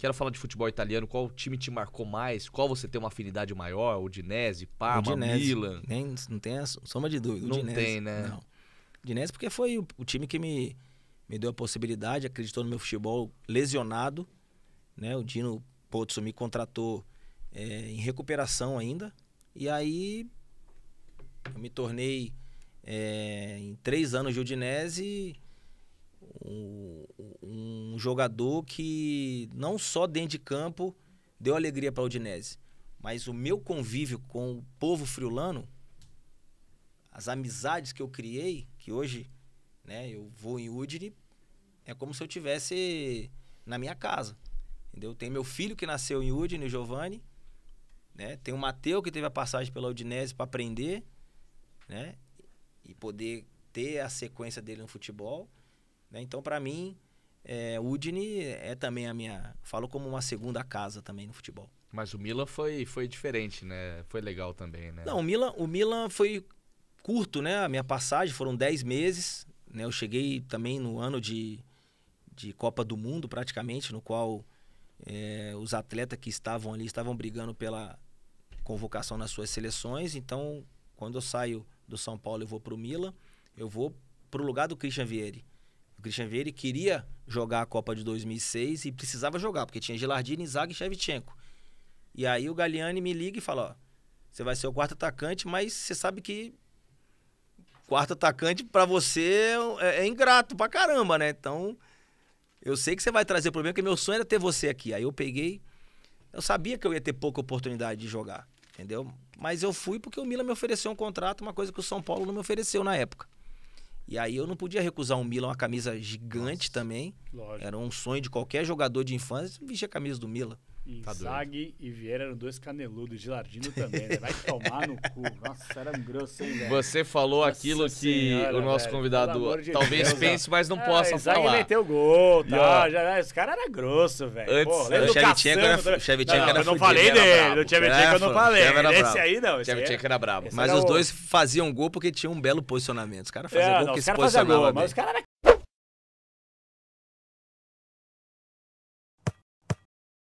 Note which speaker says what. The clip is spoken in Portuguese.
Speaker 1: Quero falar de futebol italiano. Qual time te marcou mais? Qual você tem uma afinidade maior? Udinese, Parma, Udinese. Milan? Nem, não tem a soma de dúvida. Não Udinese, tem, né? Não. Udinese porque foi o, o, time que me, me deu a possibilidade, acreditou no meu futebol lesionado. Né? O Dino Pozzo me contratou é, em recuperação ainda. E aí eu me tornei, é, em três anos de Udinese um, um jogador que não só dentro de campo deu alegria para o Udinese, mas o meu convívio com o povo friulano, as amizades que eu criei, que hoje né, eu vou em Udine, é como se eu tivesse na minha casa. Entendeu? Tem meu filho que nasceu em Udine, o Giovanni, né? Tem o Mateu que teve a passagem pela Udinese para aprender, né? E poder ter a sequência dele no futebol. Né? Então, para mim, é, o Udine é também a minha. Falo como uma segunda casa também no futebol. Mas o Milan foi, foi diferente, né? Foi legal também, né? Não, o Milan, o Milan foi curto, né? A minha passagem foram 10 meses. Né? Eu cheguei também no ano de, de Copa do Mundo, praticamente, no qual é, os atletas que estavam ali estavam brigando pela convocação nas suas seleções. Então, quando eu saio do São Paulo e vou para o Milan, eu vou para o lugar do Christian Vieri. O Christian Vieira queria jogar a Copa de 2006 e precisava jogar, porque tinha Gilardini, Zaga e Shevchenko. E aí o Galliani me liga e fala, ó, você vai ser o quarto atacante, mas você sabe que quarto atacante para você é, é, ingrato pra caramba, né? Então, eu sei que você vai trazer problema, porque meu sonho era ter você aqui. Aí eu peguei, eu sabia que eu ia ter pouca oportunidade de jogar, entendeu? Mas eu fui porque o Milan me ofereceu um contrato, uma coisa que o São Paulo não me ofereceu na época. E aí eu não podia recusar um Milan, uma camisa gigante Nossa, também. Lógico. Era um sonho de qualquer jogador de infância vestir a camisa do Milan. Tá Inzaghi e Vieira eram dois caneludos, Gilardino também. Né? Vai tomar no cu. Nossa, era um grosso, hein, velho? Você falou Nossa aquilo senhora, que o nosso velho, convidado de talvez Deus, pense, mas não é, possa Inzaghi falar. Inzaghi meteu gol, tá? caras já, esse cara era grosso, velho. Antes, Pô, o Shevchenko era, era, não, era Eu não falei dele, o Shevchenko eu não falei. Esse aí não. Shevchenko era brabo. Mas os dois faziam gol porque tinha um belo posicionamento. Os caras faziam é, gol porque se posicionavam Mas os caras eram